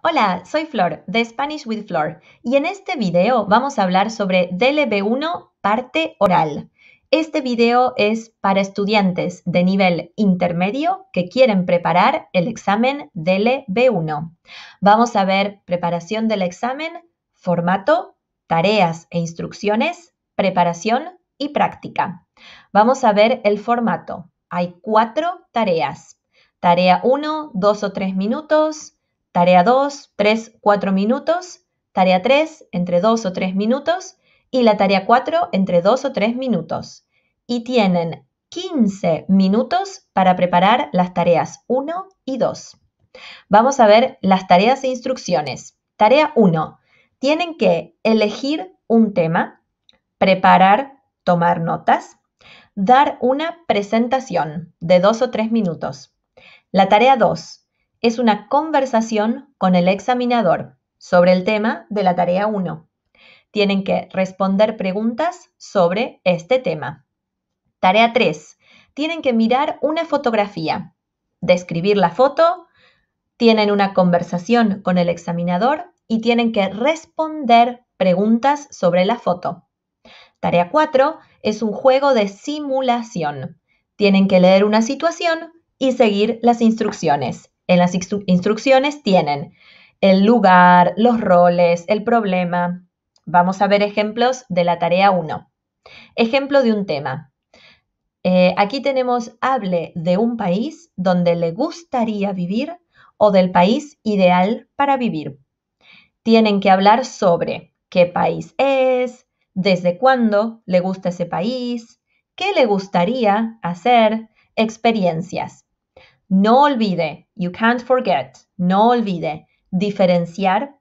Hola, soy Flor de Spanish with Flor y en este video vamos a hablar sobre DLB1 parte oral. Este video es para estudiantes de nivel intermedio que quieren preparar el examen DLB1. Vamos a ver preparación del examen, formato, tareas e instrucciones, preparación y práctica. Vamos a ver el formato. Hay cuatro tareas. Tarea 1, 2 o 3 minutos. Tarea 2, 3, 4 minutos. Tarea 3, entre 2 o 3 minutos. Y la tarea 4, entre 2 o 3 minutos. Y tienen 15 minutos para preparar las tareas 1 y 2. Vamos a ver las tareas e instrucciones. Tarea 1. Tienen que elegir un tema, preparar, tomar notas, dar una presentación de 2 o 3 minutos. La tarea 2 es una conversación con el examinador sobre el tema de la tarea 1. Tienen que responder preguntas sobre este tema. Tarea 3. Tienen que mirar una fotografía, describir la foto, tienen una conversación con el examinador y tienen que responder preguntas sobre la foto. Tarea 4 es un juego de simulación. Tienen que leer una situación y seguir las instrucciones. En las instrucciones tienen el lugar, los roles, el problema. Vamos a ver ejemplos de la tarea 1. Ejemplo de un tema. Eh, aquí tenemos hable de un país donde le gustaría vivir o del país ideal para vivir. Tienen que hablar sobre qué país es, desde cuándo le gusta ese país, qué le gustaría hacer, experiencias. No olvide, you can't forget, no olvide diferenciar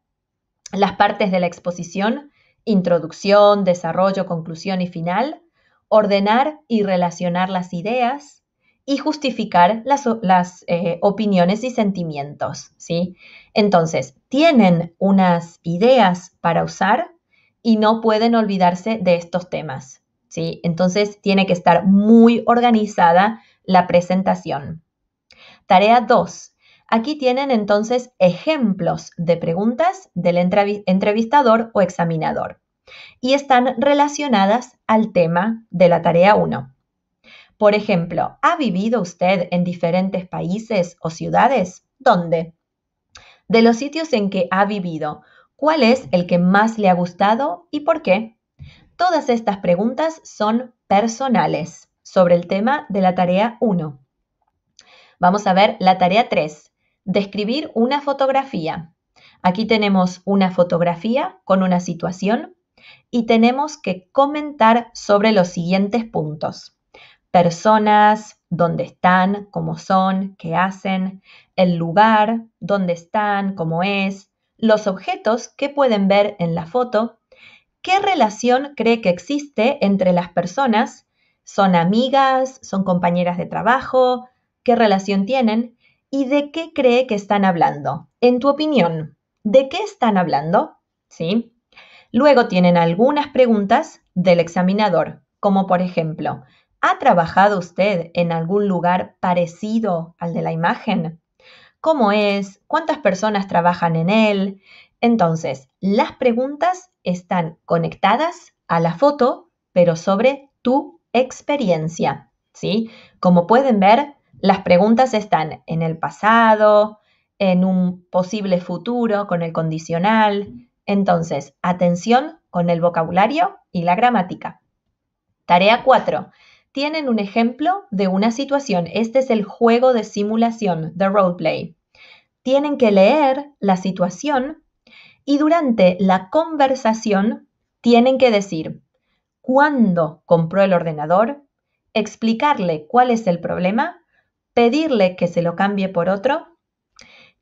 las partes de la exposición, introducción, desarrollo, conclusión y final, ordenar y relacionar las ideas y justificar las, eh, opiniones y sentimientos, ¿sí? Entonces, tienen unas ideas para usar y no pueden olvidarse de estos temas, ¿sí? Entonces, tiene que estar muy organizada la presentación. Tarea 2. Aquí tienen entonces ejemplos de preguntas del entrevistador o examinador y están relacionadas al tema de la tarea 1. Por ejemplo, ¿ha vivido usted en diferentes países o ciudades? ¿Dónde? De los sitios en que ha vivido, ¿cuál es el que más le ha gustado y por qué? Todas estas preguntas son personales sobre el tema de la tarea 1. Vamos a ver la tarea 3, describir una fotografía. Aquí tenemos una fotografía con una situación y tenemos que comentar sobre los siguientes puntos. Personas, dónde están, cómo son, qué hacen, el lugar, dónde están, cómo es, los objetos que pueden ver en la foto, qué relación cree que existe entre las personas, son amigas, son compañeras de trabajo, qué relación tienen y de qué cree que están hablando. En tu opinión, ¿de qué están hablando? ¿Sí? Luego tienen algunas preguntas del examinador, como por ejemplo, ¿ha trabajado usted en algún lugar parecido al de la imagen? ¿Cómo es? ¿Cuántas personas trabajan en él? Entonces, las preguntas están conectadas a la foto, pero sobre tu experiencia, ¿sí? Como pueden ver, las preguntas están en el pasado, en un posible futuro, con el condicional. Entonces, atención con el vocabulario y la gramática. Tarea 4. Tienen un ejemplo de una situación. Este es el juego de simulación, the roleplay. Tienen que leer la situación y durante la conversación tienen que decir cuándo compró el ordenador, explicarle cuál es el problema pedirle que se lo cambie por otro,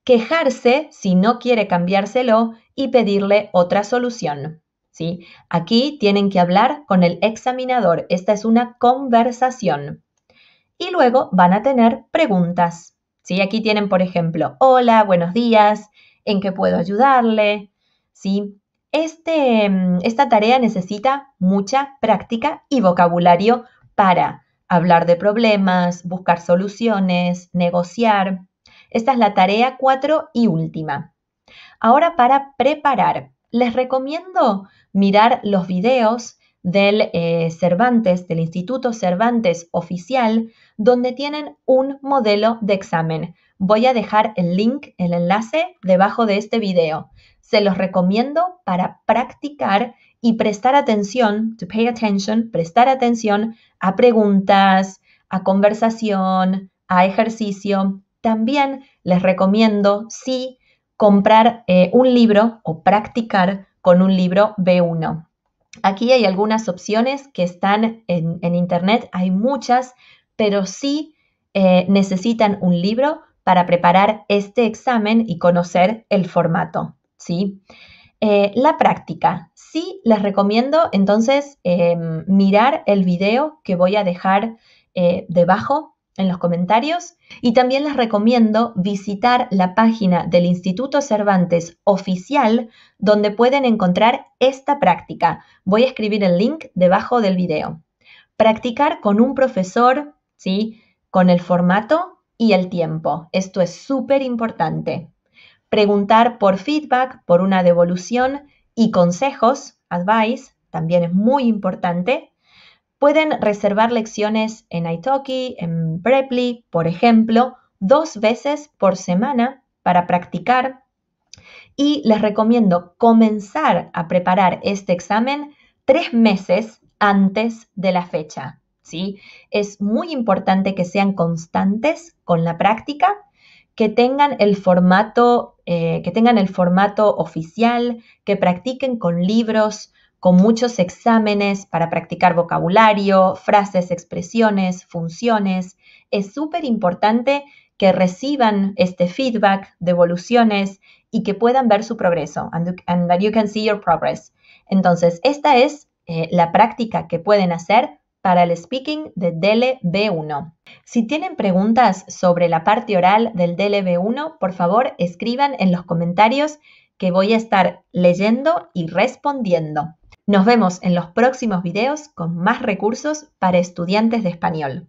quejarse si no quiere cambiárselo y pedirle otra solución. ¿sí? Aquí tienen que hablar con el examinador. Esta es una conversación. Y luego van a tener preguntas. ¿sí? Aquí tienen, por ejemplo, hola, buenos días, ¿en qué puedo ayudarle? ¿Sí? Este, mm, esta tarea necesita mucha práctica y vocabulario para hablar de problemas, buscar soluciones, negociar. Esta es la tarea cuatro y última. Ahora para preparar, les recomiendo mirar los videos del eh, Cervantes, del Instituto Cervantes Oficial, donde tienen un modelo de examen. Voy a dejar el link, el enlace debajo de este video. Se los recomiendo para practicar y prestar atención, to pay attention, prestar atención a preguntas, a conversación, a ejercicio. También les recomiendo, sí, comprar eh, un libro o practicar con un libro B1. Aquí hay algunas opciones que están en, Internet, hay muchas, pero sí eh, necesitan un libro para preparar este examen y conocer el formato. ¿sí? Eh, la práctica. Sí, les recomiendo entonces em, mirar el video que voy a dejar eh, debajo en los comentarios y también les recomiendo visitar la página del Instituto Cervantes oficial donde pueden encontrar esta práctica. Voy a escribir el link debajo del video. Practicar con un profesor, ¿sí? Con el formato y el tiempo. Esto es súper importante preguntar por feedback, por una devolución y consejos, advice, también es muy importante. Pueden reservar lecciones en Italki, en Preply, por ejemplo, dos veces por semana para practicar. Y les recomiendo comenzar a preparar este examen tres meses antes de la fecha. ¿sí? Es muy importante que sean constantes con la práctica que tengan el formato, eh, que tengan el formato oficial, que practiquen con libros, con muchos exámenes para practicar vocabulario, frases, expresiones, funciones. Es súper importante que reciban este feedback, devoluciones y que puedan ver su progreso, and, that you can see your progress. Entonces, esta es eh, la práctica que pueden hacer para el speaking de DLB1. Si tienen preguntas sobre la parte oral del DLB1, por favor escriban en los comentarios que voy a estar leyendo y respondiendo. Nos vemos en los próximos videos con más recursos para estudiantes de español.